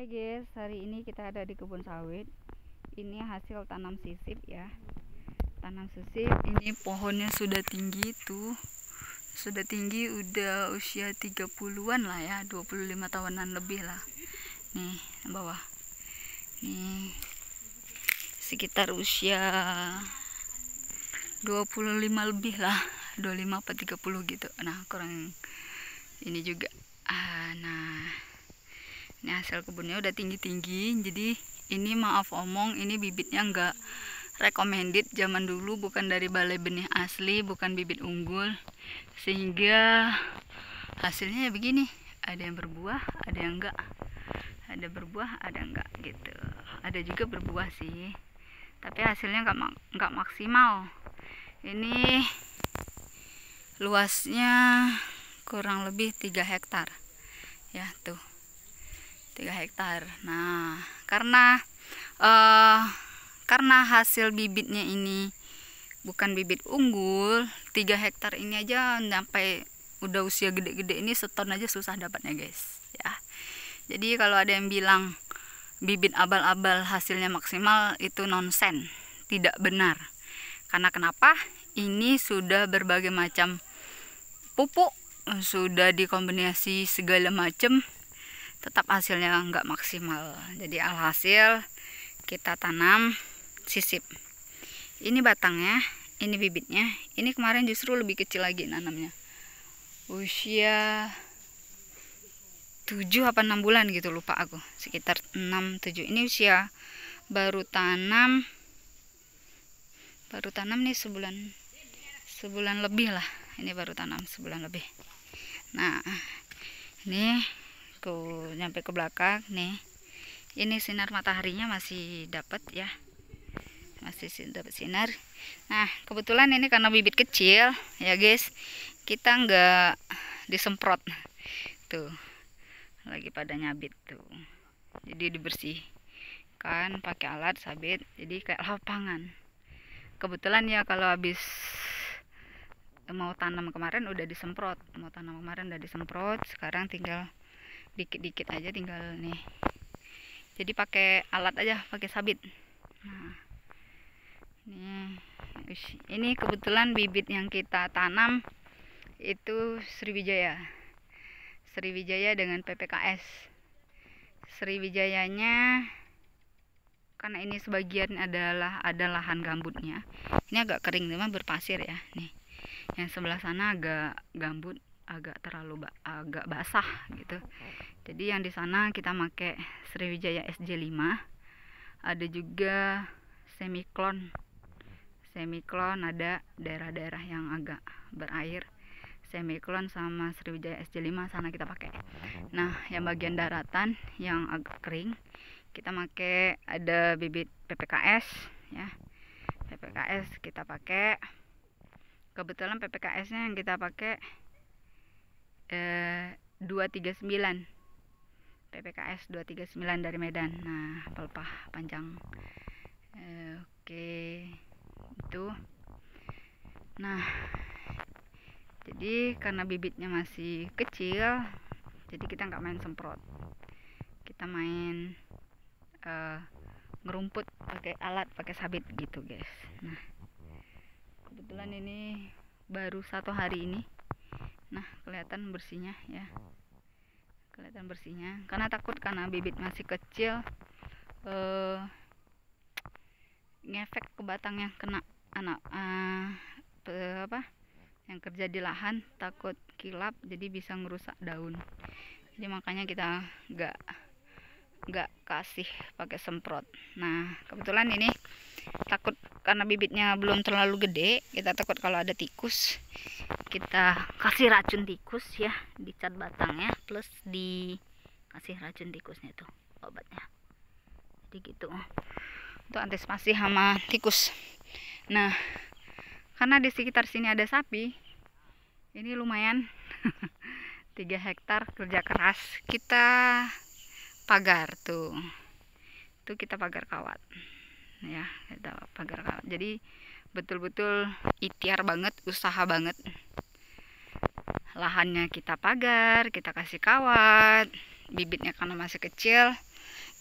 Hai guys, hari ini kita ada di kebun sawit. Ini hasil tanam sisip ya. Tanam sisip ini pohonnya sudah tinggi tuh. Sudah tinggi udah usia 30-an lah ya, 25 tahunan lebih lah. Nih, bawah. Nih. Sekitar usia 25 lebih lah, 25 atau 30 gitu. Nah, kurang ini juga. Ah, nah, ini nah, hasil kebunnya udah tinggi-tinggi jadi ini maaf omong ini bibitnya enggak recommended zaman dulu bukan dari balai benih asli bukan bibit unggul sehingga hasilnya ya begini ada yang berbuah ada yang enggak ada berbuah ada enggak gitu ada juga berbuah sih tapi hasilnya enggak, enggak maksimal ini luasnya kurang lebih tiga hektar ya tuh 3 hektar. Nah, karena uh, karena hasil bibitnya ini bukan bibit unggul, 3 hektar ini aja sampai udah usia gede-gede ini seton aja susah dapatnya, guys, ya. Jadi kalau ada yang bilang bibit abal-abal hasilnya maksimal itu nonsen, tidak benar. Karena kenapa? Ini sudah berbagai macam pupuk, sudah dikombinasi segala macam tetap hasilnya nggak maksimal jadi alhasil kita tanam sisip ini batangnya ini bibitnya ini kemarin justru lebih kecil lagi nanamnya usia 7 apa 6 bulan gitu lupa aku sekitar 6 7 ini usia baru tanam baru tanam nih sebulan sebulan lebih lah ini baru tanam sebulan lebih nah ini tuh nyampe ke belakang nih ini sinar mataharinya masih dapat ya masih dapat sinar nah kebetulan ini karena bibit kecil ya guys kita nggak disemprot tuh lagi pada nyabit tuh jadi dibersih kan pakai alat sabit jadi kayak lapangan kebetulan ya kalau habis mau tanam kemarin udah disemprot mau tanam kemarin udah disemprot sekarang tinggal dikit-dikit aja tinggal nih jadi pakai alat aja pakai sabit nah ini ini kebetulan bibit yang kita tanam itu Sriwijaya Sriwijaya dengan PPKS Sriwijayanya karena ini sebagian adalah ada lahan gambutnya ini agak kering cuma berpasir ya nih yang sebelah sana agak gambut agak terlalu ba agak basah gitu jadi yang di sana kita pakai Sriwijaya SJ5 ada juga semiklon semiklon ada daerah-daerah yang agak berair semiklon sama Sriwijaya SJ5 sana kita pakai nah yang bagian daratan yang agak kering kita pakai ada bibit PPKS ya PPKS kita pakai kebetulan PPKS nya yang kita pakai 239 PPKS 239 dari Medan nah pelpah panjang eh, oke itu nah jadi karena bibitnya masih kecil jadi kita nggak main semprot kita main eh, ngerumput pakai alat pakai sabit gitu guys nah kebetulan ini baru satu hari ini nah kelihatan bersihnya ya kelihatan bersihnya karena takut karena bibit masih kecil eh, ngefek ke batang yang kena anak eh, apa yang kerja di lahan takut kilap jadi bisa ngerusak daun jadi makanya kita nggak nggak kasih pakai semprot nah kebetulan ini takut karena bibitnya belum terlalu gede kita takut kalau ada tikus kita kasih racun tikus ya dicat batangnya plus dikasih racun tikusnya itu obatnya jadi gitu untuk antisipasi hama tikus nah karena di sekitar sini ada sapi ini lumayan 3 hektar kerja keras kita pagar tuh tuh kita pagar kawat ya gitu. pagar kawat jadi betul-betul ikhtiar banget usaha banget lahannya kita pagar kita kasih kawat bibitnya karena masih kecil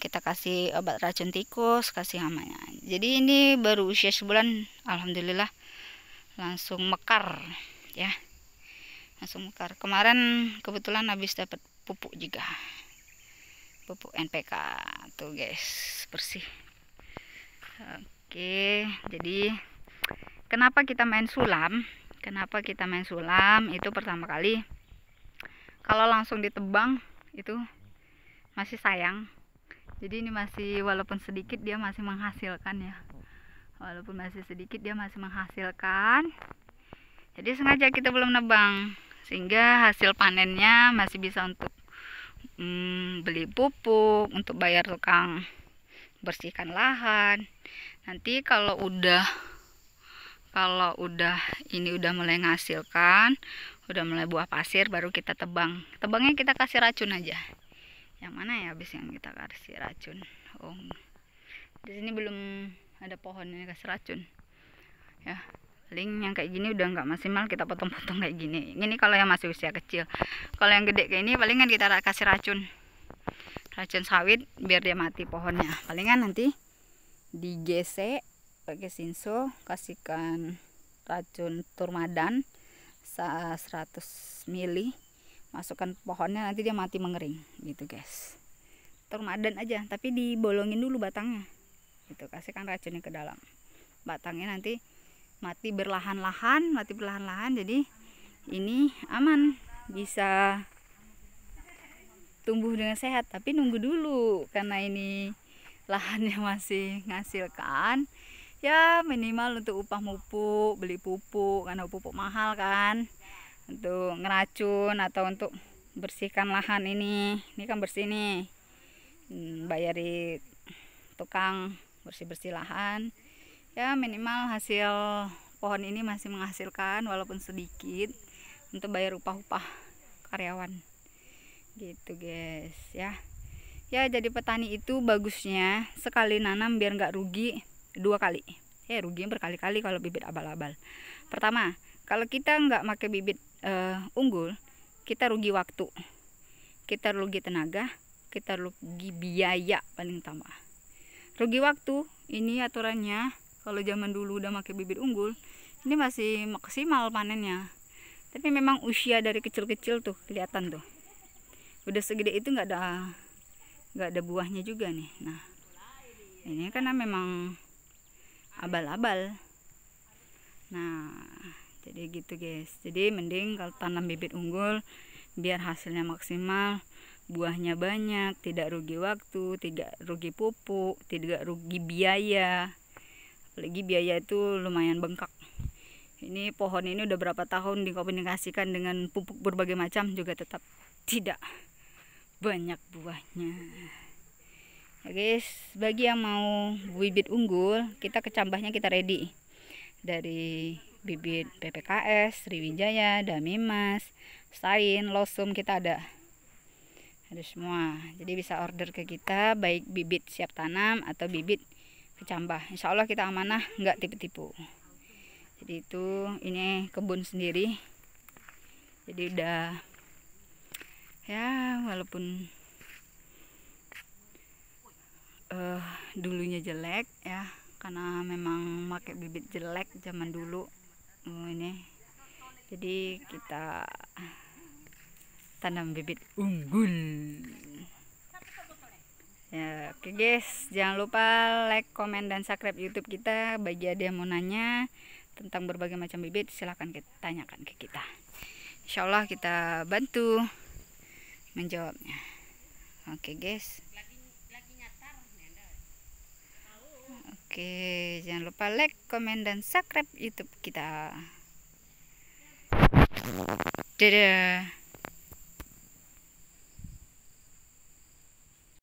kita kasih obat racun tikus kasih hamanya jadi ini baru usia sebulan alhamdulillah langsung mekar ya langsung mekar kemarin kebetulan habis dapat pupuk juga pupuk NPK tuh guys bersih Oke, jadi kenapa kita main sulam? Kenapa kita main sulam? Itu pertama kali kalau langsung ditebang itu masih sayang. Jadi ini masih walaupun sedikit dia masih menghasilkan ya. Walaupun masih sedikit dia masih menghasilkan. Jadi sengaja kita belum nebang sehingga hasil panennya masih bisa untuk hmm, beli pupuk, untuk bayar tukang bersihkan lahan nanti kalau udah kalau udah ini udah mulai menghasilkan udah mulai buah pasir baru kita tebang tebangnya kita kasih racun aja yang mana ya habis yang kita kasih racun oh di sini belum ada pohonnya kasih racun ya link yang kayak gini udah nggak maksimal kita potong-potong kayak gini ini kalau yang masih usia kecil kalau yang gede kayak ini palingan kita kasih racun racun sawit biar dia mati pohonnya palingan nanti digesek pakai sinso kasihkan racun turmadan 100 mili masukkan pohonnya nanti dia mati mengering gitu guys turmadan aja tapi dibolongin dulu batangnya gitu kasihkan racunnya ke dalam batangnya nanti mati berlahan-lahan mati berlahan-lahan jadi ini aman bisa tumbuh dengan sehat tapi nunggu dulu karena ini lahannya masih menghasilkan ya minimal untuk upah pupuk beli pupuk karena pupuk mahal kan untuk ngeracun atau untuk bersihkan lahan ini ini kan bersih nih bayar hmm, bayari tukang bersih-bersih lahan ya minimal hasil pohon ini masih menghasilkan walaupun sedikit untuk bayar upah-upah karyawan gitu guys ya ya jadi petani itu bagusnya sekali nanam biar nggak rugi dua kali ya rugi berkali-kali kalau bibit abal-abal pertama kalau kita nggak pakai bibit uh, unggul kita rugi waktu kita rugi tenaga kita rugi biaya paling utama rugi waktu ini aturannya kalau zaman dulu udah pakai bibit unggul ini masih maksimal panennya tapi memang usia dari kecil-kecil tuh kelihatan tuh udah segede itu nggak ada nggak ada buahnya juga nih nah ini karena memang abal-abal nah jadi gitu guys jadi mending kalau tanam bibit unggul biar hasilnya maksimal buahnya banyak tidak rugi waktu tidak rugi pupuk tidak rugi biaya lagi biaya itu lumayan bengkak ini pohon ini udah berapa tahun dikomunikasikan dengan pupuk berbagai macam juga tetap tidak banyak buahnya ya guys bagi yang mau bibit unggul kita kecambahnya kita ready dari bibit PPKS, Sriwijaya, Damimas, Sain, Losum kita ada ada semua jadi bisa order ke kita baik bibit siap tanam atau bibit kecambah Insya Allah kita amanah nggak tipu-tipu jadi itu ini kebun sendiri jadi udah ya walaupun uh, dulunya jelek ya karena memang pakai bibit jelek zaman dulu uh, ini jadi kita tanam bibit unggul ya oke okay guys jangan lupa like comment dan subscribe youtube kita bagi ada yang mau nanya tentang berbagai macam bibit silahkan tanyakan ke kita insyaallah kita bantu menjawabnya oke okay, guys oke jangan lupa like komen dan subscribe youtube kita dadah